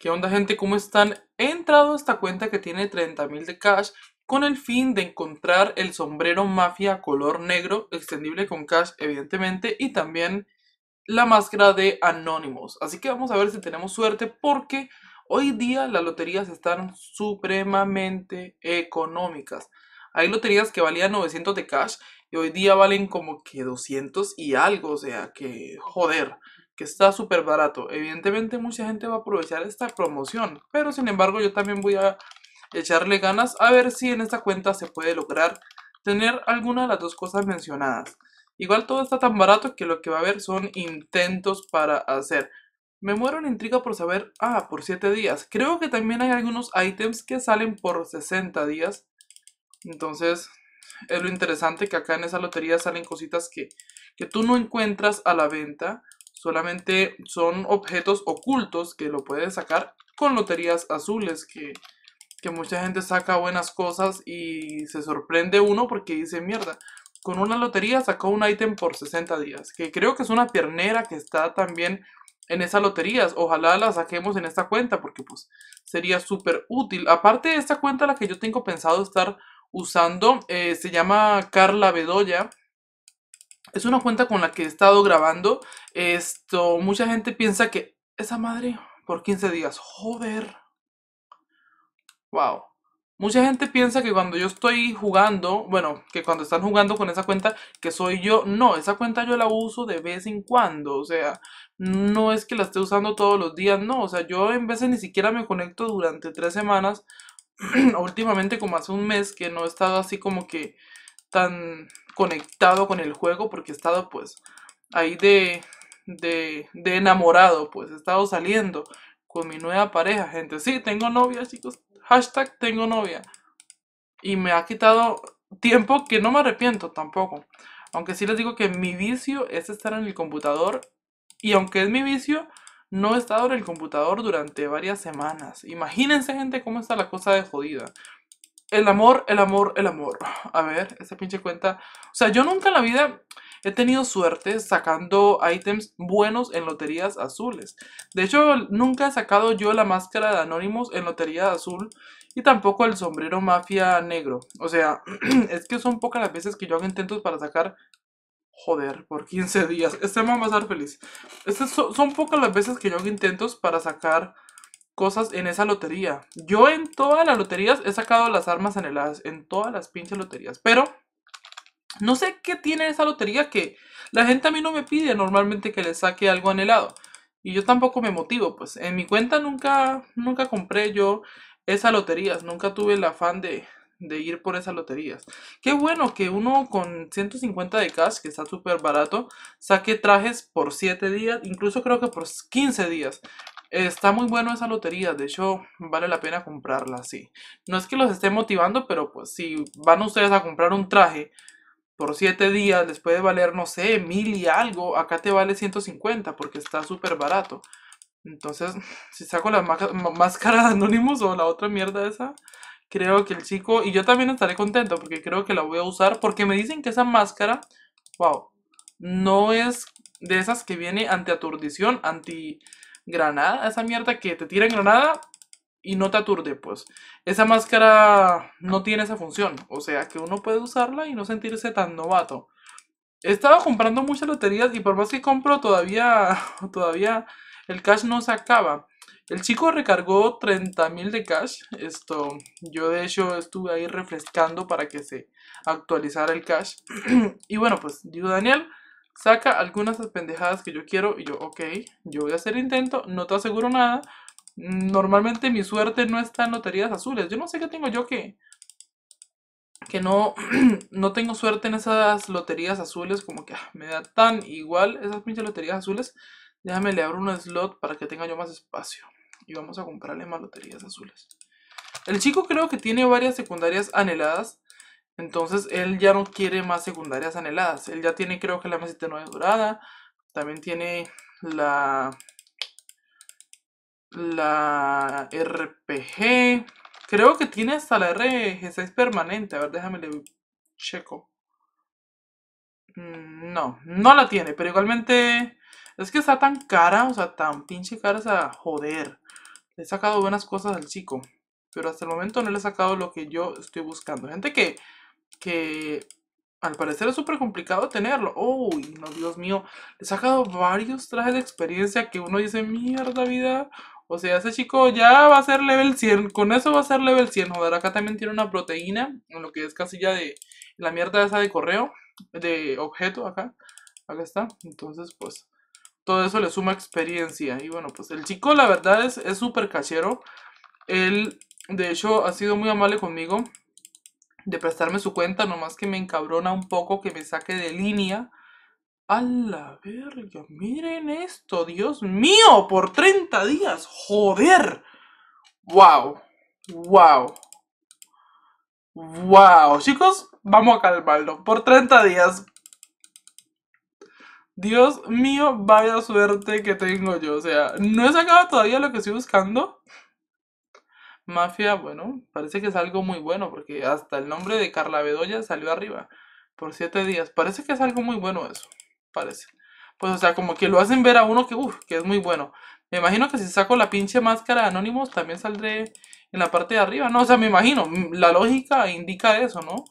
¿Qué onda gente? ¿Cómo están? He entrado a esta cuenta que tiene 30.000 de cash con el fin de encontrar el sombrero mafia color negro extendible con cash evidentemente y también la máscara de Anonymous. Así que vamos a ver si tenemos suerte porque hoy día las loterías están supremamente económicas. Hay loterías que valían 900 de cash y hoy día valen como que 200 y algo, o sea que joder que está súper barato. Evidentemente mucha gente va a aprovechar esta promoción, pero sin embargo yo también voy a echarle ganas a ver si en esta cuenta se puede lograr tener alguna de las dos cosas mencionadas. Igual todo está tan barato que lo que va a haber son intentos para hacer. Me muero en intriga por saber, ah, por 7 días. Creo que también hay algunos ítems que salen por 60 días. Entonces, es lo interesante que acá en esa lotería salen cositas que, que tú no encuentras a la venta solamente son objetos ocultos que lo puedes sacar con loterías azules que, que mucha gente saca buenas cosas y se sorprende uno porque dice mierda con una lotería sacó un ítem por 60 días que creo que es una piernera que está también en esas loterías ojalá la saquemos en esta cuenta porque pues sería súper útil aparte de esta cuenta la que yo tengo pensado estar usando eh, se llama Carla Bedoya es una cuenta con la que he estado grabando. Esto, mucha gente piensa que esa madre por 15 días, joder. Wow. Mucha gente piensa que cuando yo estoy jugando, bueno, que cuando están jugando con esa cuenta, que soy yo. No, esa cuenta yo la uso de vez en cuando. O sea, no es que la esté usando todos los días, no. O sea, yo en veces ni siquiera me conecto durante tres semanas. Últimamente, como hace un mes, que no he estado así como que tan conectado con el juego porque he estado pues ahí de, de, enamorado, pues he estado saliendo con mi nueva pareja, gente. Sí, tengo novia, chicos. Hashtag tengo novia. Y me ha quitado tiempo que no me arrepiento tampoco. Aunque sí les digo que mi vicio es estar en el computador. Y aunque es mi vicio, no he estado en el computador durante varias semanas. Imagínense, gente, cómo está la cosa de jodida. El amor, el amor, el amor. A ver, esta pinche cuenta. O sea, yo nunca en la vida he tenido suerte sacando ítems buenos en loterías azules. De hecho, nunca he sacado yo la máscara de anónimos en lotería azul y tampoco el sombrero mafia negro. O sea, es que son pocas las veces que yo hago intentos para sacar Joder, por 15 días. Este me va a estar feliz. Estas son, pocas las veces que yo hago intentos para sacar cosas en esa lotería. Yo en todas las loterías he sacado las armas anheladas, en todas las pinches loterías. Pero no sé qué tiene esa lotería que la gente a mí no me pide normalmente que le saque algo anhelado. Y yo tampoco me motivo, pues en mi cuenta nunca, nunca compré yo esas loterías, nunca tuve el afán de, ir por esas loterías. Qué bueno que uno con 150 de cash, que está súper barato, saque trajes por 7 días, incluso creo que por 15 días. Está muy bueno esa lotería, de hecho vale la pena comprarla, sí. No es que los esté motivando, pero pues si van ustedes a comprar un traje por 7 días, les puede valer, no sé, mil y algo, acá te vale 150 porque está súper barato. Entonces, si saco la máscara de Anonymous o la otra mierda esa, creo que el chico, y yo también estaré contento porque creo que la voy a usar, porque me dicen que esa máscara, wow, no es de esas que viene anti aturdición, anti granada, esa mierda que te tira en granada y no te aturde, pues. Esa máscara no tiene esa función, o sea que uno puede usarla y no sentirse tan novato. He estado comprando muchas loterías y por más que compro todavía, todavía el cash no se acaba. El chico recargó 30.000 de cash. Esto, yo de hecho estuve ahí refrescando para que se actualizara el cash. y bueno, pues digo Daniel, Saca algunas pendejadas que yo quiero y yo, ok, yo voy a hacer intento, no te aseguro nada. Normalmente mi suerte no está en loterías azules. Yo no sé qué tengo yo que, que no, no tengo suerte en esas loterías azules, como que ah, me da tan igual esas pinches loterías azules. Déjame le abro un slot para que tenga yo más espacio. Y vamos a comprarle más loterías azules. El chico creo que tiene varias secundarias anheladas. Entonces él ya no quiere más secundarias anheladas. Él ya tiene creo que la mesita no es dorada. También tiene la, la RPG. Creo que tiene hasta la RG6 permanente. A ver, déjame le checo. Mm, no, no la tiene, pero igualmente es que está tan cara, o sea, tan pinche cara, o sea, joder. Le he sacado buenas cosas al chico, pero hasta el momento no le he sacado lo que yo estoy buscando. Gente que que al parecer es súper complicado tenerlo. Uy, no, Dios mío. Le he sacado varios trajes de experiencia que uno dice, mierda vida. O sea, ese chico ya va a ser level 100. Con eso va a ser level 100. Joder, acá también tiene una proteína. En lo que es casilla de la mierda esa de correo. De objeto acá. Acá está. Entonces, pues, todo eso le suma experiencia. Y bueno, pues el chico la verdad es súper casero. cachero. Él, de hecho, ha sido muy amable conmigo de prestarme su cuenta, nomás que me encabrona un poco que me saque de línea. A la verga, miren esto, Dios mío, por 30 días, joder. Wow, wow. Wow, chicos, vamos a calmarlo. Por 30 días. Dios mío, vaya suerte que tengo yo. O sea, no he sacado todavía lo que estoy buscando. Mafia, bueno, parece que es algo muy bueno porque hasta el nombre de Carla Bedoya salió arriba por siete días. Parece que es algo muy bueno eso, parece. Pues o sea, como que lo hacen ver a uno que, uff, que es muy bueno. Me imagino que si saco la pinche máscara de Anonymous también saldré en la parte de arriba, ¿no? O sea, me imagino, mm, la lógica indica eso, ¿no?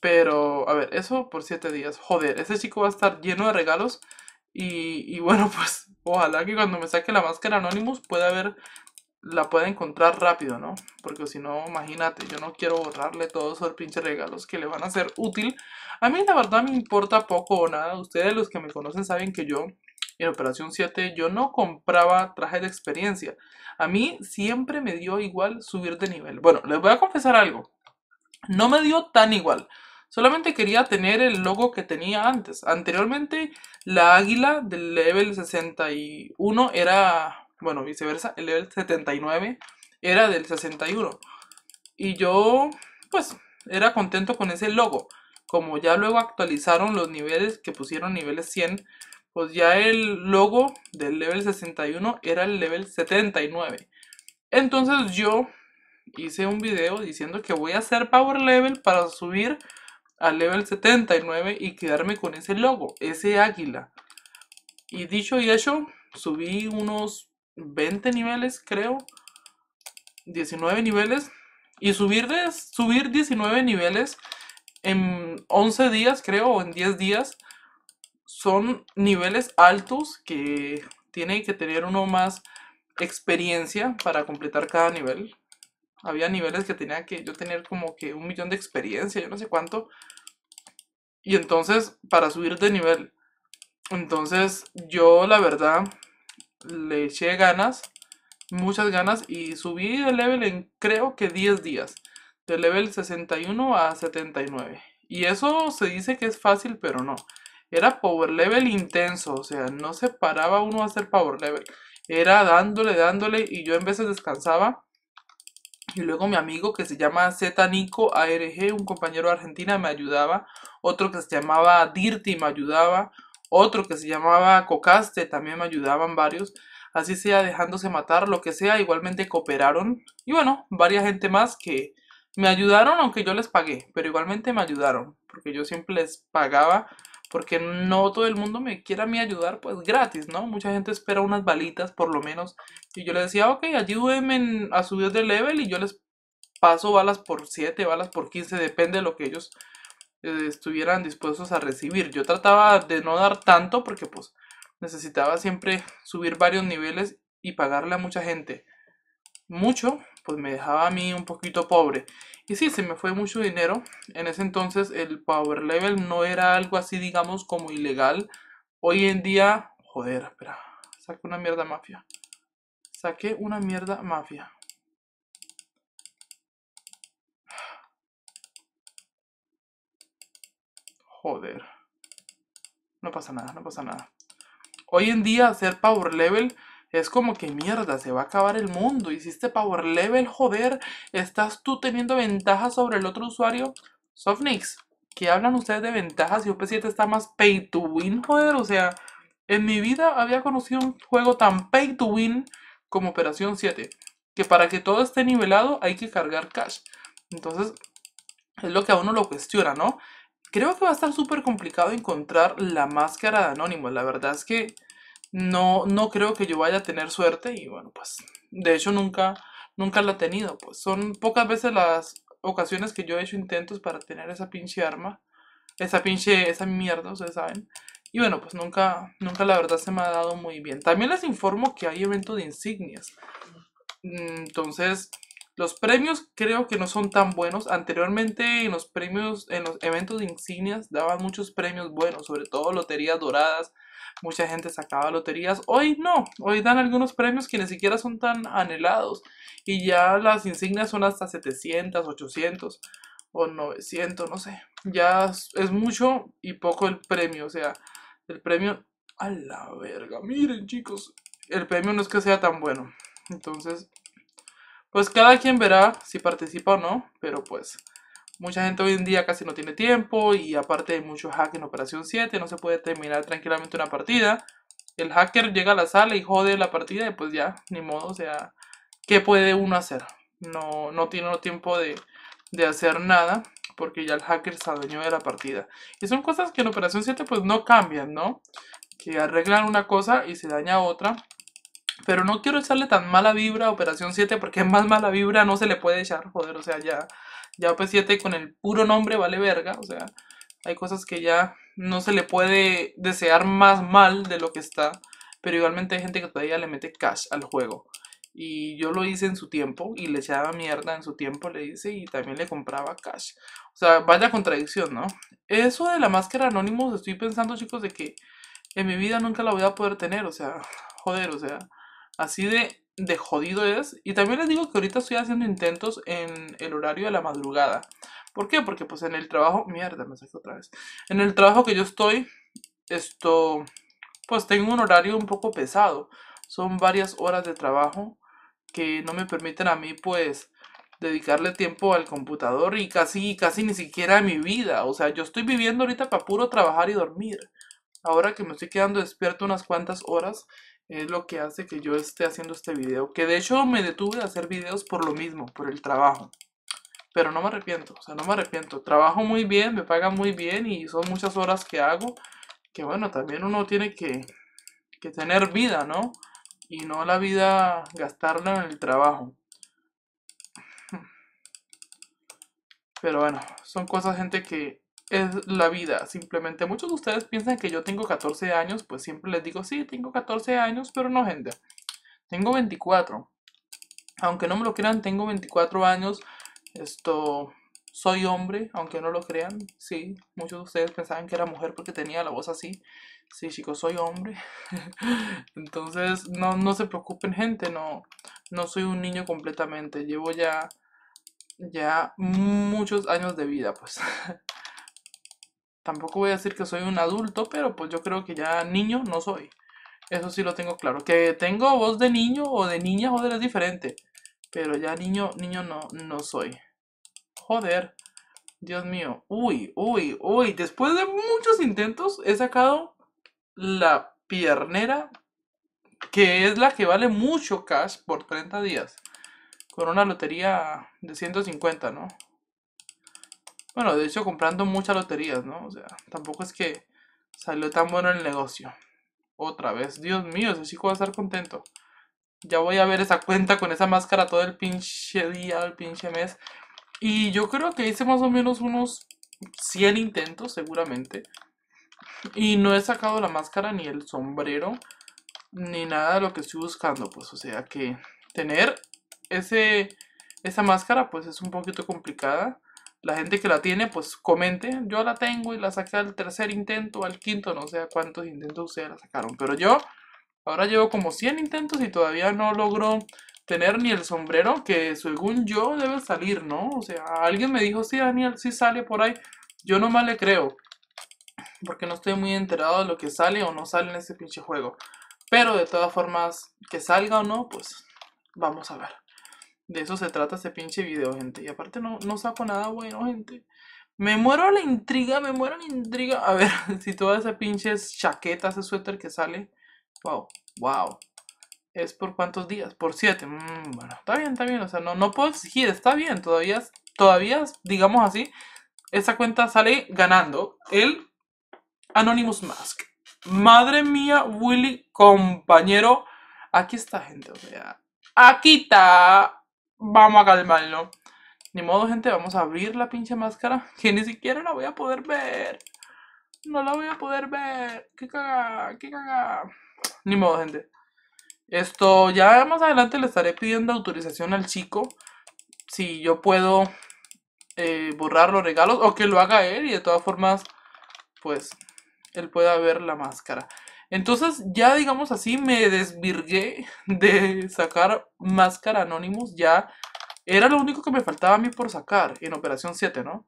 Pero, a ver, eso por siete días. Joder, ese chico va a estar lleno de regalos. Y, y, bueno, pues ojalá que cuando me saque la máscara Anonymous pueda haber la puede encontrar rápido, ¿no? Porque si no, imagínate, yo no quiero borrarle todos esos pinches regalos que le van a ser útil. A mí la verdad me importa poco o nada. Ustedes los que me conocen saben que yo en Operación 7 yo no compraba traje de experiencia. A mí siempre me dio igual subir de nivel. Bueno, les voy a confesar algo. No me dio tan igual. Solamente quería tener el logo que tenía antes. Anteriormente la águila del level 61 era bueno, viceversa, el level 79 era del 61. Y yo, pues, era contento con ese logo. Como ya luego actualizaron los niveles, que pusieron niveles 100, pues ya el logo del level 61 era el level 79. Entonces yo hice un video diciendo que voy a hacer power level para subir al level 79 y quedarme con ese logo, ese águila. Y dicho y hecho, subí unos 20 niveles, creo. 19 niveles. Y subir, subir 19 niveles en 11 días, creo, o en 10 días. Son niveles altos que tiene que tener uno más experiencia para completar cada nivel. Había niveles que tenía que yo tener como que un millón de experiencia, yo no sé cuánto. Y entonces, para subir de nivel. Entonces, yo la verdad le eché ganas, muchas ganas y subí de level en creo que 10 días, de level 61 a 79. Y eso se dice que es fácil, pero no. Era power level intenso, o sea, no se paraba uno a hacer power level. Era dándole, dándole y yo en veces descansaba. Y luego mi amigo que se llama Zetanico ARG, un compañero de Argentina, me ayudaba. Otro que se llamaba Dirty me ayudaba otro que se llamaba Cocaste, también me ayudaban varios. Así sea, dejándose matar, lo que sea, igualmente cooperaron. Y bueno, varias gente más que me ayudaron, aunque yo les pagué, pero igualmente me ayudaron, porque yo siempre les pagaba porque no todo el mundo me quiera a mí ayudar, pues gratis, ¿no? Mucha gente espera unas balitas por lo menos. Y yo les decía, ok, ayúdenme a subir de level y yo les paso balas por 7, balas por 15, depende de lo que ellos eh, estuvieran dispuestos a recibir. Yo trataba de no dar tanto porque pues necesitaba siempre subir varios niveles y pagarle a mucha gente. Mucho, pues me dejaba a mí un poquito pobre. Y si se me fue mucho dinero. En ese entonces el power level no era algo así, digamos, como ilegal. Hoy en día, joder, espera, saqué una mierda mafia. Saqué una mierda mafia. Joder. No pasa nada, no pasa nada. Hoy en día hacer power level es como que mierda, se va a acabar el mundo. Hiciste power level, joder. Estás tú teniendo ventajas sobre el otro usuario. Softnix, ¿qué hablan ustedes de ventajas si op 7 está más pay to win, joder? O sea, en mi vida había conocido un juego tan pay to win como Operación 7. Que para que todo esté nivelado hay que cargar cash. Entonces, es lo que a uno lo cuestiona, ¿no? Creo que va a estar súper complicado encontrar la máscara de anónimo La verdad es que no, no creo que yo vaya a tener suerte. Y bueno, pues de hecho nunca, nunca la he tenido. Pues son pocas veces las ocasiones que yo he hecho intentos para tener esa pinche arma. Esa pinche, esa mierda, ustedes saben. Y bueno, pues nunca, nunca la verdad se me ha dado muy bien. También les informo que hay evento de insignias. Mm, entonces, los premios creo que no son tan buenos. Anteriormente en los premios, en los eventos de insignias daban muchos premios buenos, sobre todo loterías doradas. Mucha gente sacaba loterías. Hoy no, hoy dan algunos premios que ni siquiera son tan anhelados. Y ya las insignias son hasta 700, 800 o 900, no sé. Ya es mucho y poco el premio. O sea, el premio... A la verga, miren chicos, el premio no es que sea tan bueno. Entonces, pues cada quien verá si participa o no, pero pues mucha gente hoy en día casi no tiene tiempo y aparte hay muchos hack en Operación 7, no se puede terminar tranquilamente una partida. El hacker llega a la sala y jode la partida y pues ya, ni modo, o sea, ¿qué puede uno hacer? No, no tiene tiempo de, de hacer nada porque ya el hacker se adueñó de la partida. Y son cosas que en Operación 7 pues no cambian, ¿no? Que arreglan una cosa y se daña otra pero no quiero echarle tan mala vibra a Operación 7 porque más mala vibra no se le puede echar, joder, o sea, ya, ya OP7 pues con el puro nombre vale verga, o sea, hay cosas que ya no se le puede desear más mal de lo que está, pero igualmente hay gente que todavía le mete cash al juego. Y yo lo hice en su tiempo y le echaba mierda en su tiempo, le hice y también le compraba cash. O sea, vaya contradicción, ¿no? Eso de la máscara Anonymous, estoy pensando, chicos, de que en mi vida nunca la voy a poder tener, o sea, joder, o sea, Así de, de jodido es. Y también les digo que ahorita estoy haciendo intentos en el horario de la madrugada. ¿Por qué? Porque pues en el trabajo, mierda, me saqué otra vez. En el trabajo que yo estoy, esto, pues tengo un horario un poco pesado. Son varias horas de trabajo que no me permiten a mí pues dedicarle tiempo al computador y casi, casi ni siquiera a mi vida. O sea, yo estoy viviendo ahorita para puro trabajar y dormir. Ahora que me estoy quedando despierto unas cuantas horas, es lo que hace que yo esté haciendo este video. Que de hecho me detuve de hacer videos por lo mismo, por el trabajo. Pero no me arrepiento, o sea, no me arrepiento. Trabajo muy bien, me pagan muy bien y son muchas horas que hago. Que bueno, también uno tiene que, que tener vida, ¿no? Y no la vida gastarla en el trabajo. Pero bueno, son cosas, gente, que es la vida, simplemente muchos de ustedes piensan que yo tengo 14 años, pues siempre les digo, sí, tengo 14 años, pero no, gente, tengo 24. Aunque no me lo crean, tengo 24 años, esto, soy hombre, aunque no lo crean, sí, muchos de ustedes pensaban que era mujer porque tenía la voz así, sí, chicos, soy hombre. Entonces, no, se preocupen, gente, no, no soy un niño completamente, llevo ya, ya muchos años de vida, pues. tampoco voy a decir que soy un adulto, pero pues yo creo que ya niño no soy. Eso sí lo tengo claro. Que tengo voz de niño o de niña, joder, es diferente. Pero ya niño, niño no, no soy. Joder. Dios mío. Uy, uy, uy. Después de muchos intentos he sacado la piernera, que es la que vale mucho cash por 30 días. Con una lotería de 150, ¿no? Bueno, de hecho comprando muchas loterías, ¿no? O sea, tampoco es que salió tan bueno el negocio. Otra vez, Dios mío, ese chico va a estar contento. Ya voy a ver esa cuenta con esa máscara todo el pinche día, el pinche mes. Y yo creo que hice más o menos unos 100 intentos, seguramente. Y no he sacado la máscara ni el sombrero, ni nada de lo que estoy buscando. Pues, o sea que tener ese, esa máscara, pues es un poquito complicada la gente que la tiene, pues comente, yo la tengo y la saqué al tercer intento, al quinto, no sé cuántos intentos ustedes la sacaron, pero yo ahora llevo como 100 intentos y todavía no logro tener ni el sombrero que según yo debe salir, ¿no? O sea, alguien me dijo, sí, Daniel, sí sale por ahí, yo nomás le creo, porque no estoy muy enterado de lo que sale o no sale en ese pinche juego, pero de todas formas, que salga o no, pues vamos a ver. De eso se trata ese pinche video, gente. Y aparte no, no saco nada bueno, gente. Me muero la intriga, me muero la intriga. A ver, si toda esa pinches chaqueta, ese suéter que sale. Wow, wow. ¿Es por cuántos días? Por siete. Mm, bueno, está bien, está bien. O sea, no, no puedo exigir, está bien. Todavía, todavía, digamos así, esa cuenta sale ganando el Anonymous Mask. Madre mía, Willy, compañero. Aquí está, gente. O sea, aquí está. Vamos a calmarlo. Ni modo, gente, vamos a abrir la pinche máscara. Que ni siquiera la voy a poder ver. No la voy a poder ver. Qué caga, qué caga. Ni modo, gente. Esto ya más adelante le estaré pidiendo autorización al chico. Si yo puedo eh, borrar los regalos o que lo haga él y de todas formas, pues él pueda ver la máscara. Entonces ya digamos así me desvirgué de sacar máscara Anonymous. Ya era lo único que me faltaba a mí por sacar en Operación 7, ¿no?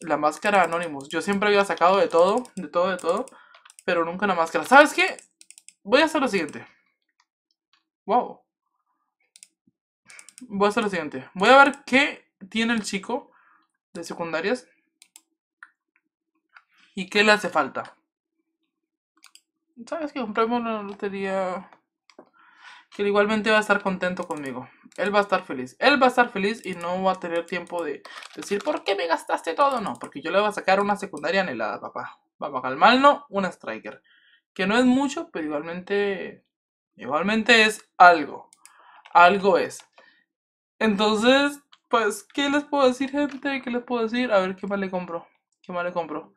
La máscara Anonymous. Yo siempre había sacado de todo, de todo, de todo. Pero nunca la máscara. ¿Sabes qué? Voy a hacer lo siguiente. Wow. Voy a hacer lo siguiente. Voy a ver qué tiene el chico de secundarias. Y qué le hace falta sabes que compramos una lotería que él igualmente va a estar contento conmigo. Él va a estar feliz. Él va a estar feliz y no va a tener tiempo de decir, ¿por qué me gastaste todo? No, porque yo le voy a sacar una secundaria anhelada, papá. Vamos a calmarlo, una striker. Que no es mucho, pero igualmente, igualmente es algo. Algo es. Entonces, pues, ¿qué les puedo decir, gente? ¿Qué les puedo decir? A ver, ¿qué más le compro? ¿Qué más le compro?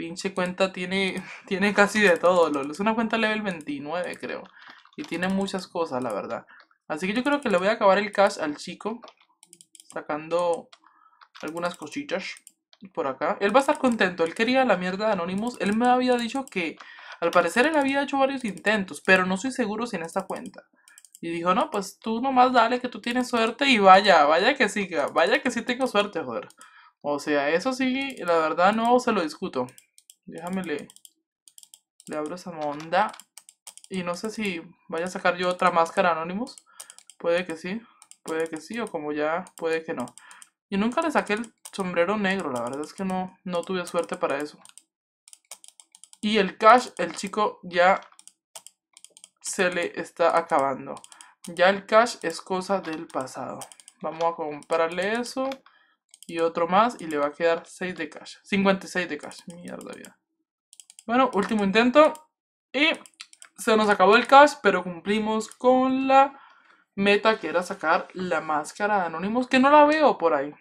Pinche cuenta tiene, tiene casi de todo, LOL. Es una cuenta level 29, creo. Y tiene muchas cosas, la verdad. Así que yo creo que le voy a acabar el cash al chico. Sacando algunas cositas por acá. Él va a estar contento. Él quería la mierda de Anonymous. Él me había dicho que... Al parecer él había hecho varios intentos, pero no soy seguro si en esta cuenta. Y dijo, no, pues tú nomás dale que tú tienes suerte y vaya, vaya que siga, vaya que sí tengo suerte, joder. O sea, eso sí, la verdad no se lo discuto. Déjame le, le abro esa onda. Y no sé si vaya a sacar yo otra máscara Anonymous. Puede que sí, puede que sí, o como ya, puede que no. Y nunca le saqué el sombrero negro, la verdad es que no, no tuve suerte para eso. Y el cash, el chico ya se le está acabando. Ya el cash es cosa del pasado. Vamos a comprarle eso y otro más y le va a quedar 6 de cash. 56 de cash, mierda bueno, último intento. Y se nos acabó el cash, pero cumplimos con la meta que era sacar la máscara de Anonymous, que no la veo por ahí.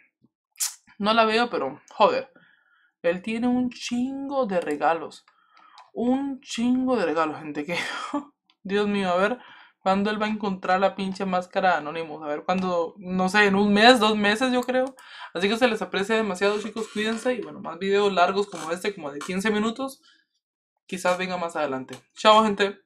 No la veo, pero joder. Él tiene un chingo de regalos. Un chingo de regalos, gente. Que. Dios mío, a ver cuándo él va a encontrar la pinche máscara de Anonymous. A ver cuándo, no sé, en un mes, dos meses, yo creo. Así que se les aprecia demasiado, chicos. Cuídense. Y bueno, más videos largos como este, como de 15 minutos quizás venga más adelante. Chao, gente.